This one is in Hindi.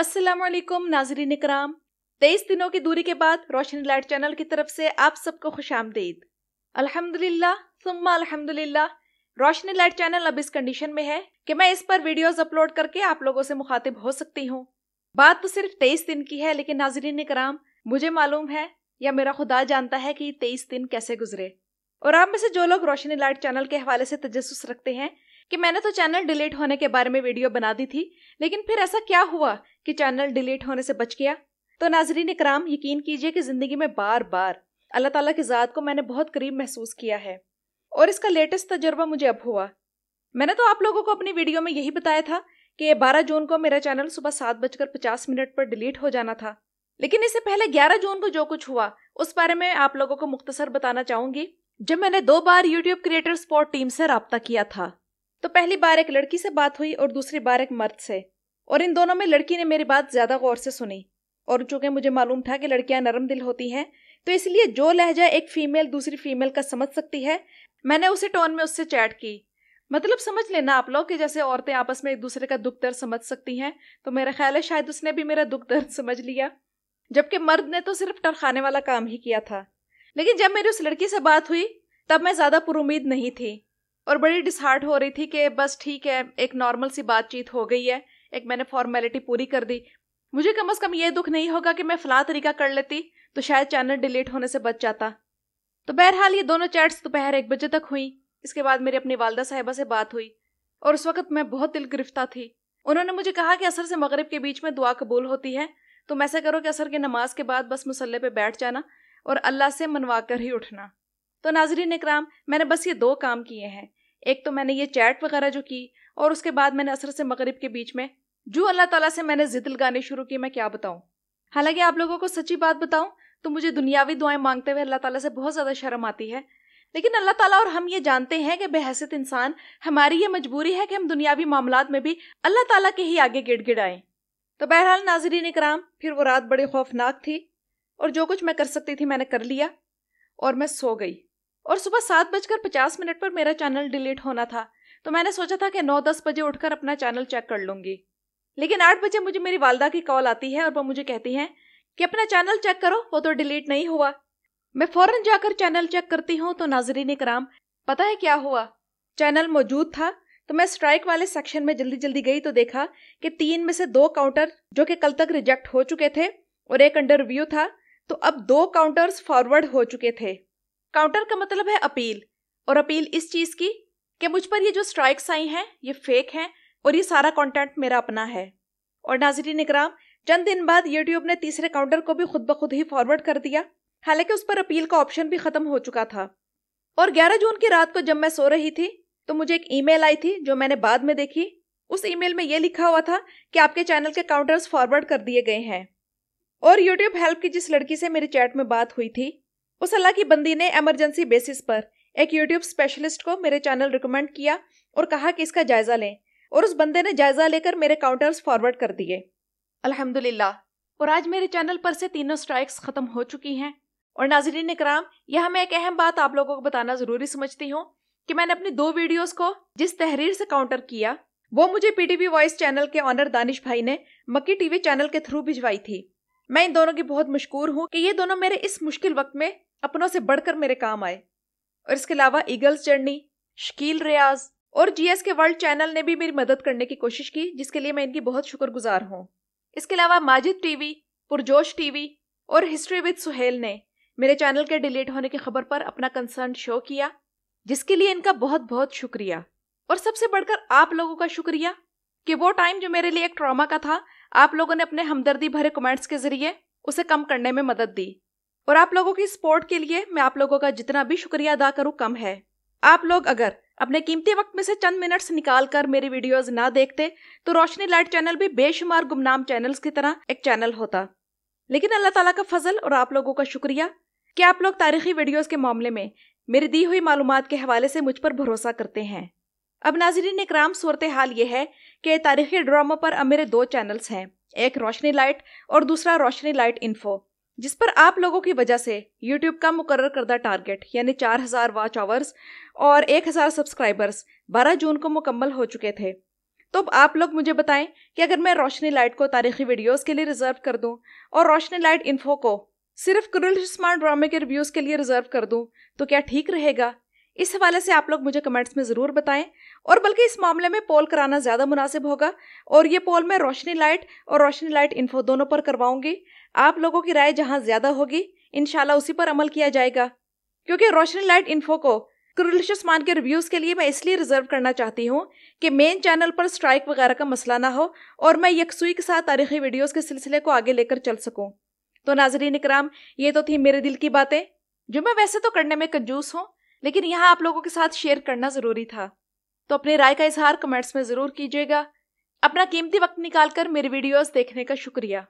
वालेकुम नाजरीन कराम तेईस दिनों की दूरी के बाद रोशनी लाइट चैनल की तरफ से आप सबको खुश आमदीद अल्हम्दुलिल्लाह सुम्मा अल्हम्दुलिल्लाह रोशनी लाइट चैनल अब इस कंडीशन में है कि मैं इस पर वीडियोस अपलोड करके आप लोगों से मुखातिब हो सकती हूँ बात तो सिर्फ तेईस दिन की है लेकिन नाजरीन कराम मुझे मालूम है या मेरा खुदा जानता है कि तेईस दिन कैसे गुजरे और आप में से जो लोग रोशनी लाइट चैनल के हवाले से तजस रखते हैं कि मैंने तो चैनल डिलीट होने के बारे में वीडियो बना दी थी लेकिन फिर ऐसा क्या हुआ कि चैनल डिलीट होने से बच गया तो नाजरीन इकराम यकीन कीजिए कि ज़िंदगी में बार बार अल्लाह ताला की ज़ात को मैंने बहुत करीब महसूस किया है और इसका लेटेस्ट तजर्बा मुझे अब हुआ मैंने तो आप लोगों को अपनी वीडियो में यही बताया था कि बारह जून को मेरा चैनल सुबह सात बजकर पचास मिनट पर डिलीट हो जाना था लेकिन इससे पहले ग्यारह जून को जो कुछ हुआ उस बारे में आप लोगों को मुख्तसर बताना चाहूंगी जब मैंने दो बार यूट्यूब क्रिएटर स्पोर्ट टीम से रबता किया था तो पहली बार एक लड़की से बात हुई और दूसरी बार एक मर्द से और इन दोनों में लड़की ने मेरी बात ज़्यादा गौर से सुनी और चूंकि मुझे मालूम था कि लड़कियां नरम दिल होती हैं तो इसलिए जो लहजा एक फ़ीमेल दूसरी फ़ीमेल का समझ सकती है मैंने उसी टोन में उससे चैट की मतलब समझ लेना आप लोग कि जैसे औरतें आपस में एक दूसरे का दुख दर्द समझ सकती हैं तो मेरा ख्याल है शायद उसने भी मेरा दुख दर्द समझ लिया जबकि मर्द ने तो सिर्फ टरखाने वाला काम ही किया था लेकिन जब मेरी उस लड़की से बात हुई तब मैं ज़्यादा पुरुद नहीं थी और बड़ी डिसहार्ट हो रही थी कि बस ठीक है एक नॉर्मल सी बातचीत हो गई है एक मैंने फॉर्मेलिटी पूरी कर दी मुझे कम अज़ कम ये दुख नहीं होगा कि मैं फ़लाँ तरीका कर लेती तो शायद चैनल डिलीट होने से बच जाता तो बहरहाल ये दोनों चैट्स दोपहर एक बजे तक हुई इसके बाद मेरी अपनी वालदा साहिबा से बात हुई और उस वक्त मैं बहुत दिल गिरफ्ता थी उन्होंने मुझे कहा कि असर से मगरब के बीच में दुआ कबूल होती है तुम तो ऐसा करो कि असर की नमाज के बाद बस मुसल्ले पे बैठ जाना और अल्लाह से मनवा कर ही उठना तो नाजरीन इकराम मैंने बस ये दो काम किए हैं एक तो मैंने ये चैट वगैरह जो की और उसके बाद मैंने असर से मगरिब के बीच में जो अल्लाह ताला से मैंने जिद लगाने शुरू की मैं क्या बताऊँ हालांकि आप लोगों को सच्ची बात बताऊँ तो मुझे दुनियावी दुआएं मांगते हुए अल्लाह ताला से बहुत ज़्यादा शर्म आती है लेकिन अल्लाह ताला और हम ये जानते हैं कि बेहसत इंसान हमारी ये मजबूरी है कि हम दुनियावी मामला में भी अल्लाह ताला के ही आगे गिड़ गिड़ तो बहरहाल नाजरीन कराम फिर वो रात बड़ी खौफनाक थी और जो कुछ मैं कर सकती थी मैंने कर लिया और मैं सो गई और सुबह सात बजकर पचास मिनट पर मेरा चैनल डिलीट होना था तो मैंने सोचा था कि नौ दस बजे उठकर अपना चैनल चेक कर लूंगी लेकिन आठ बजे मुझे मेरी वालदा की कॉल आती है और वो मुझे कहती हैं कि अपना चैनल चेक करो वो तो डिलीट नहीं हुआ मैं फ़ौरन जाकर चैनल चेक करती हूँ तो नाजरीन कराम पता है क्या हुआ चैनल मौजूद था तो मैं स्ट्राइक वाले सेक्शन में जल्दी जल्दी गई तो देखा कि तीन में से दो काउंटर जो कि कल तक रिजेक्ट हो चुके थे और एक अंडर व्यू था तो अब दो काउंटर्स फॉरवर्ड हो चुके थे काउंटर का मतलब है अपील और अपील इस चीज की कि मुझ पर ये जो स्ट्राइक्स आई हैं ये फेक हैं और ये सारा कंटेंट मेरा अपना है और नाजरीन इकराम चंद दिन बाद यूट्यूब ने तीसरे काउंटर को भी खुद ब खुद ही फॉरवर्ड कर दिया हालांकि उस पर अपील का ऑप्शन भी खत्म हो चुका था और 11 जून की रात को जब मैं सो रही थी तो मुझे एक ईमेल आई थी जो मैंने बाद में देखी उस ईमेल में यह लिखा हुआ था कि आपके चैनल के काउंटर्स फॉरवर्ड कर दिए गए हैं और यूट्यूब हेल्प की जिस लड़की से मेरी चैट में बात हुई थी उस अल्लाह की बंदी ने एमरजेंसी बेसिस पर एक यूट्यूब स्पेशलिस्ट को मेरे चैनल रिकमेंड किया और कहा कि इसका जायज़ा लें और उस बंदे ने जायज़ा लेकर मेरे काउंटर्स फॉरवर्ड कर दिए अल्हम्दुलिल्लाह और आज मेरे चैनल पर से तीनों स्ट्राइक्स ख़त्म हो चुकी हैं और नाजरीन कराम यह मैं एक अहम बात आप लोगों को बताना ज़रूरी समझती हूँ कि मैंने अपनी दो वीडियोस को जिस तहरीर से काउंटर किया वो मुझे पीटीवी वॉइस चैनल के ऑनर दानिश भाई ने मक्की टीवी चैनल के थ्रू भिजवाई थी मैं इन दोनों की बहुत मशहूर हूँ कि ये दोनों मेरे इस मुश्किल वक्त में अपनों से बढ़कर मेरे काम आए और इसके अलावा ईगल्स जर्नी शकील रियाज और जीएस के वर्ल्ड चैनल ने भी मेरी मदद करने की कोशिश की जिसके लिए मैं इनकी बहुत शुक्रगुजार हूँ इसके अलावा माजिद टीवी पुरजोश टीवी और हिस्ट्री विद सुहेल ने मेरे चैनल के डिलीट होने की खबर पर अपना कंसर्न शो किया जिसके लिए इनका बहुत बहुत शुक्रिया और सबसे बढ़कर आप लोगों का शुक्रिया कि वो टाइम जो मेरे लिए एक ट्रॉमा का था आप लोगों ने अपने हमदर्दी भरे कमेंट्स के जरिए उसे कम करने में मदद दी और आप लोगों की सपोर्ट के लिए मैं आप लोगों का जितना भी शुक्रिया अदा करूँ कम है आप लोग अगर अपने कीमती वक्त में से चंद मिनट्स निकाल कर मेरी वीडियोस ना देखते तो रोशनी लाइट चैनल भी बेशुमार गुमनाम चैनल्स की तरह एक चैनल होता लेकिन अल्लाह ताला का फजल और आप लोगों का शुक्रिया कि आप लोग तारीखी वीडियोस के मामले में मेरी दी हुई मालूम के हवाले से मुझ पर भरोसा करते हैं अब नाजरीन एक सूरत हाल ये है कि तारीखी ड्रामा पर अब मेरे दो चैनल्स हैं एक रोशनी लाइट और दूसरा रोशनी लाइट इन्फो जिस पर आप लोगों की वजह से यूट्यूब का मुकर करदा टारगेट यानी हज़ार वॉच आवर्स और एक हजार सब्सक्राइबर्स बारह जून को मुकम्मल हो चुके थे तो अब आप लोग मुझे बताएं कि अगर मैं रोशनी लाइट को तारीखी वीडियोस के लिए रिजर्व कर दूं और रोशनी लाइट इन्फो को सिर्फ क्रूल स्मार्ट ड्रामे के रिव्यूज़ के लिए रिजर्व कर दूं तो क्या ठीक रहेगा इस हवाले से आप लोग मुझे कमेंट्स में ज़रूर बताएं और बल्कि इस मामले में पोल कराना ज़्यादा मुनासिब होगा और ये पोल मैं रोशनी लाइट और रोशनी लाइट इन्फो दोनों पर करवाऊंगी आप लोगों की राय जहाँ ज़्यादा होगी इन उसी पर अमल किया जाएगा क्योंकि रोशनी लाइट इन्फो को क्रिलिश के रिव्यूज़ के लिए मैं इसलिए रिजर्व करना चाहती हूँ कि मेन चैनल पर स्ट्राइक वगैरह का मसला ना हो और मैं यकसुई के साथ तारीखी वीडियोज़ के सिलसिले को आगे लेकर चल सकूँ तो नाजरीन इकराम ये तो थी मेरे दिल की बातें जो मैं वैसे तो करने में कंजूस हूँ लेकिन यहाँ आप लोगों के साथ शेयर करना ज़रूरी था तो अपने राय का इजहार कमेंट्स में ज़रूर कीजिएगा अपना कीमती वक्त निकालकर मेरी वीडियोस देखने का शुक्रिया